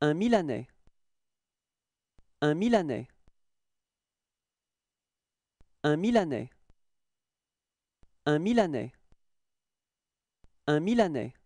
Un Milanais. Un Milanais. Un Milanais. Un Milanais. Un Milanais.